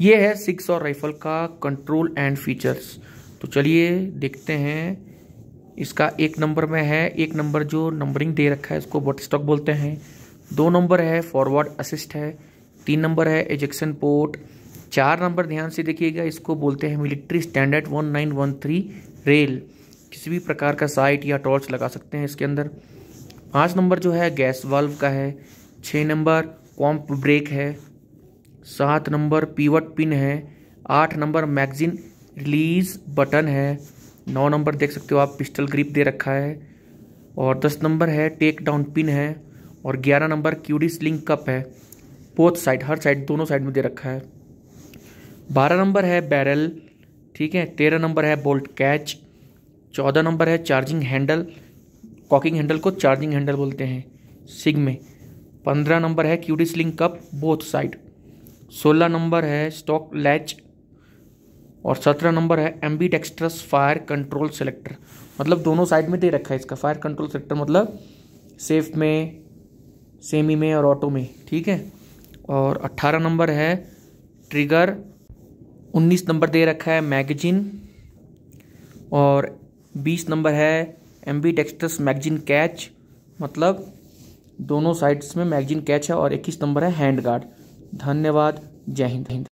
ये है सिक्स और राइफल का कंट्रोल एंड फीचर्स तो चलिए देखते हैं इसका एक नंबर में है एक नंबर जो नंबरिंग दे रखा है इसको बट स्टॉक बोलते हैं दो नंबर है फॉरवर्ड असिस्ट है तीन नंबर है एजेक्शन पोर्ट चार नंबर ध्यान से देखिएगा इसको बोलते हैं military standard one nine one three rail किसी भी प्रकार का साइट या टॉर्च लगा सकते हैं इसके अंदर पाँच नंबर जो है गैस वाल्व का है छः नंबर कॉम्प ब्रेक है सात नंबर पीवट पिन है आठ नंबर मैगजीन रिलीज बटन है नौ नंबर देख सकते हो आप पिस्टल ग्रिप दे रखा है और दस नंबर है टेक डाउन पिन है और ग्यारह नंबर क्यूडी स्लिंग कप है बोथ साइड हर साइड दोनों साइड में दे रखा है बारह नंबर है बैरल ठीक है तेरह नंबर है बोल्ट कैच चौदह नंबर है चार्जिंग हैंडल कॉकिंग हैंडल को चार्जिंग हैंडल बोलते हैं सिग में पंद्रह नंबर है QD sling cup both side सोलह नंबर है स्टॉक लैच और सत्रह नंबर है ambidextrous fire control selector मतलब दोनों साइड में दे रखा है इसका फायर कंट्रोल सेलेक्टर मतलब सेफ में सेमी में और ऑटो में ठीक है और अट्ठारह नंबर है ट्रिगर उन्नीस नंबर दे रखा है मैगजीन और बीस नंबर है बी डेक्स्ट्रस मैगजीन कैच मतलब दोनों साइड्स में मैगजीन कैच है और इक्कीस नंबर है हैंड गार्ड धन्यवाद जय हिंद हिंद